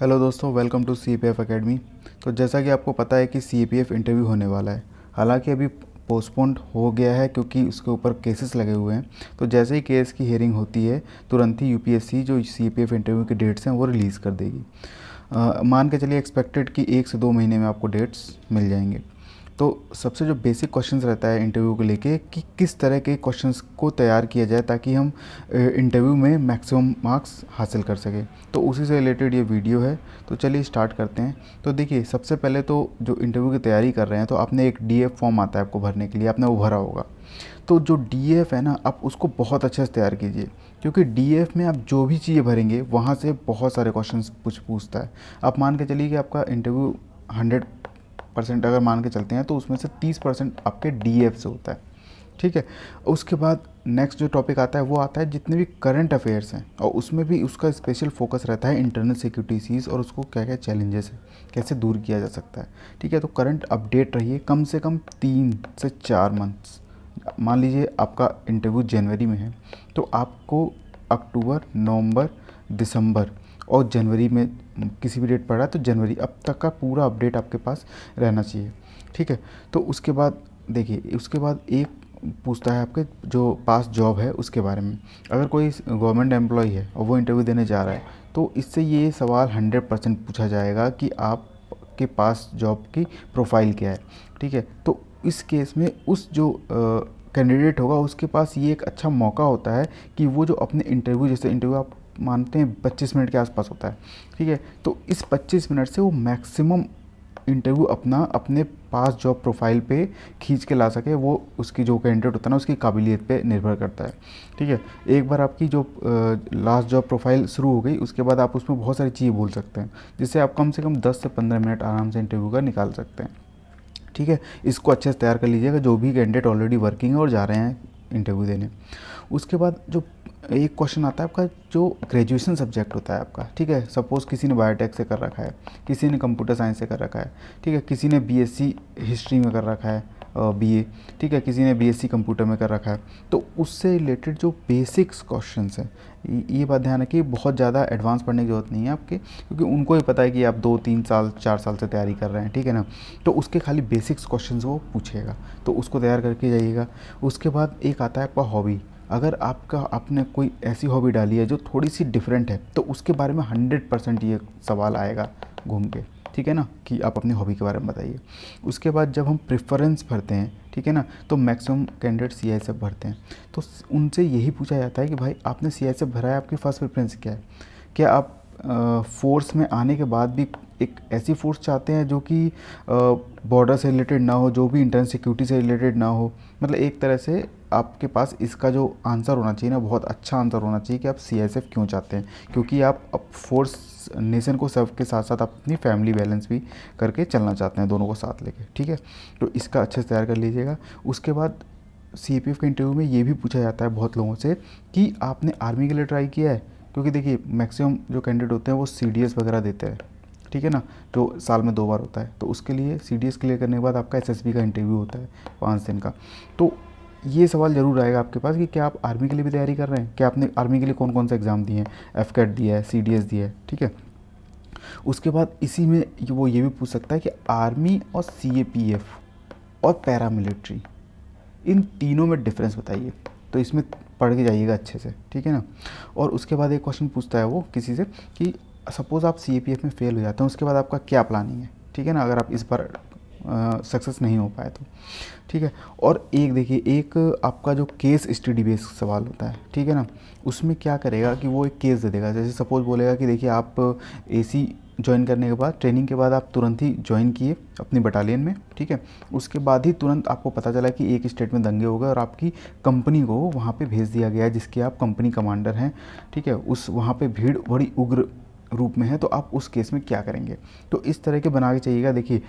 hello दोस्तों welcome to C P F academy तो जैसा कि आपको पता है कि सी पी एफ इंटरव्यू होने वाला है हालांकि अभी पोस्टपोन्ड हो गया है क्योंकि उसके ऊपर केसेस लगे हुए हैं तो जैसे ही केस की हेयरिंग होती है तुरंत ही यूपीएससी जो सी पी एफ इंटरव्यू के डेट्स हैं वो रिलीज़ कर देगी आ, मान के चलिए एक्सपेक्टेड कि एक से दो महीने में आपको डेट्स मिल जाएंगे तो सबसे जो बेसिक क्वेश्चंस रहता है इंटरव्यू को लेके कि किस तरह के क्वेश्चंस को तैयार किया जाए ताकि हम इंटरव्यू में मैक्सिमम मार्क्स हासिल कर सकें तो उसी से रिलेटेड ये वीडियो है तो चलिए स्टार्ट करते हैं तो देखिए सबसे पहले तो जो इंटरव्यू की तैयारी कर रहे हैं तो आपने एक डी फॉर्म आता है आपको भरने के लिए आपने वो भरा होगा तो जो डी है ना आप उसको बहुत अच्छे से तैयार कीजिए क्योंकि डी में आप जो भी चीज़ें भरेंगे वहाँ से बहुत सारे क्वेश्चन पूछ पूछता है आप मान के चलिए कि आपका इंटरव्यू हंड्रेड परसेंट अगर मान के चलते हैं तो उसमें से तीस परसेंट आपके डी से होता है ठीक है उसके बाद नेक्स्ट जो टॉपिक आता है वो आता है जितने भी करंट अफेयर्स हैं और उसमें भी उसका स्पेशल फोकस रहता है इंटरनल सिक्योरिटी और उसको क्या क्या चैलेंजेस है कैसे दूर किया जा सकता है ठीक है तो करंट अपडेट रहिए कम से कम तीन से चार मंथ्स मान लीजिए आपका इंटरव्यू जनवरी में है तो आपको अक्टूबर नवंबर दिसंबर और जनवरी में किसी भी डेट पड़ रहा है तो जनवरी अब तक का पूरा अपडेट आपके पास रहना चाहिए ठीक है तो उसके बाद देखिए उसके बाद एक पूछता है आपके जो पास जॉब है उसके बारे में अगर कोई गवर्नमेंट एम्प्लॉय है और वो इंटरव्यू देने जा रहा है तो इससे ये सवाल हंड्रेड परसेंट पूछा जाएगा कि आपके पास जॉब की प्रोफाइल क्या है ठीक है तो इस केस में उस जो कैंडिडेट होगा उसके पास ये एक अच्छा मौका होता है कि वो जो अपने इंटरव्यू जैसे इंटरव्यू आप मानते हैं 25 मिनट के आसपास होता है ठीक है तो इस 25 मिनट से वो मैक्सिमम इंटरव्यू अपना अपने पास जॉब प्रोफाइल पे खींच के ला सके वो उसकी जो कैंडिडेट होता है ना उसकी काबिलियत पे निर्भर करता है ठीक है एक बार आपकी जो लास्ट जॉब प्रोफाइल शुरू हो गई उसके बाद आप उसमें बहुत सारी चीज़ें बोल सकते हैं जिससे आप कम से कम 10 से 15 मिनट आराम से इंटरव्यू का निकाल सकते हैं ठीक है इसको अच्छे से तैयार कर लीजिएगा जो भी कैंडिडेट ऑलरेडी वर्किंग है और जा रहे हैं इंटरव्यू देने उसके बाद जो एक क्वेश्चन आता है आपका जो ग्रेजुएशन सब्जेक्ट होता है आपका ठीक है सपोज़ किसी ने बायोटेक से कर रखा है किसी ने कंप्यूटर साइंस से कर रखा है ठीक है किसी ने बीएससी हिस्ट्री में कर रखा है बी ए ठीक है किसी ने बी एस सी कंप्यूटर में कर रखा है तो उससे रिलेटेड जो बेसिक्स क्वेश्चन हैं ये बात ध्यान रखिए बहुत ज़्यादा एडवांस पढ़ने की ज़रूरत नहीं है आपके क्योंकि उनको ही पता है कि आप दो तीन साल चार साल से तैयारी कर रहे हैं ठीक है ना तो उसके खाली बेसिक्स क्वेश्चन वो पूछेगा तो उसको तैयार करके जाइएगा उसके बाद एक आता है आपका हॉबी अगर आपका आपने कोई ऐसी हॉबी डाली है जो थोड़ी सी डिफरेंट है तो उसके बारे में हंड्रेड परसेंट ये सवाल आएगा घूम के ठीक है ना कि आप अपनी हॉबी के बारे में बताइए उसके बाद जब हम प्रेफरेंस भरते हैं ठीक है ना तो maximum candidate C I S F भरते हैं तो उनसे यही पूछा जाता है कि भाई आपने सी आई एस एफ भरा है आपकी फ़र्स्ट प्रेफरेंस क्या है क्या आप फोर्स में आने के बाद भी एक ऐसी फोर्स चाहते हैं जो कि बॉर्डर से रिलेटेड ना हो जो भी इंटरनल सिक्योरिटी से रिलेटेड ना हो मतलब एक तरह से आपके पास इसका जो आंसर होना चाहिए ना बहुत अच्छा आंसर होना चाहिए कि आप सी क्यों चाहते हैं क्योंकि आप अब फोर्स नेशन को सर्व के साथ साथ अपनी फैमिली बैलेंस भी करके चलना चाहते हैं दोनों को साथ लेके ठीक है तो इसका अच्छे से तैयार कर लीजिएगा उसके बाद सी के इंटरव्यू में ये भी पूछा जाता है बहुत लोगों से कि आपने आर्मी के लिए ट्राई किया है क्योंकि देखिए मैक्सिमम जो कैंडिडेट होते हैं वो सी वगैरह देते हैं ठीक है ना जो साल में दो बार होता है तो उसके लिए सी डी क्लियर करने के बाद आपका एस का इंटरव्यू होता है पाँच दिन का तो ये सवाल जरूर आएगा आपके पास कि क्या आप आर्मी के लिए भी तैयारी कर रहे हैं क्या आपने आर्मी के लिए कौन कौन से एग्ज़ाम दिए हैं एफ कैट दिया है सी डी एस दिया है ठीक है उसके बाद इसी में वो ये भी पूछ सकता है कि आर्मी और सी ए पी एफ और पैरामिलिट्री इन तीनों में डिफरेंस बताइए तो इसमें पढ़ के जाइएगा अच्छे से ठीक है ना और उसके बाद एक क्वेश्चन पूछता है वो किसी से कि सपोज़ आप सी में फ़ेल हो जाते हैं उसके बाद आपका क्या प्लानिंग है ठीक है ना अगर आप इस बार सक्सेस नहीं हो पाए तो ठीक है और एक देखिए एक आपका जो केस स्टडी बेस सवाल होता है ठीक है ना उसमें क्या करेगा कि वो एक केस दे देगा जैसे सपोज बोलेगा कि देखिए आप एसी ज्वाइन करने के बाद ट्रेनिंग के बाद आप तुरंत ही ज्वाइन किए अपनी बटालियन में ठीक है उसके बाद ही तुरंत आपको पता चला कि एक स्टेट में दंगे हो गए और आपकी कंपनी को वहाँ पे भेज दिया गया है जिसके आप कंपनी कमांडर हैं ठीक है उस वहाँ पे भीड़ बड़ी उग्र रूप में है तो आप उस केस में क्या करेंगे तो इस तरह के बना के चाहिएगा देखिए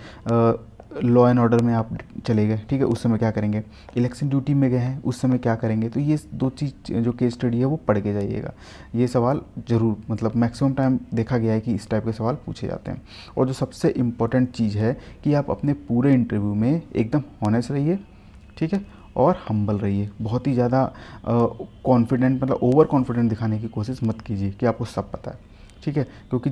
लॉ एंड ऑर्डर में आप चले गए ठीक है उस समय क्या करेंगे इलेक्शन ड्यूटी में गए हैं उस समय क्या करेंगे तो ये दो चीज़ जो केस स्टडी है वो पढ़ के जाइएगा ये सवाल ज़रूर मतलब मैक्सिमम टाइम देखा गया है कि इस टाइप के सवाल पूछे जाते हैं और जो सबसे इम्पोर्टेंट चीज़ है कि आप अपने पूरे इंटरव्यू में एकदम हॉनेस्ट रहिए ठीक है और हम्बल रहिए बहुत ही ज़्यादा कॉन्फिडेंट मतलब ओवर कॉन्फिडेंट दिखाने की कोशिश मत कीजिए कि आपको सब पता है ठीक है क्योंकि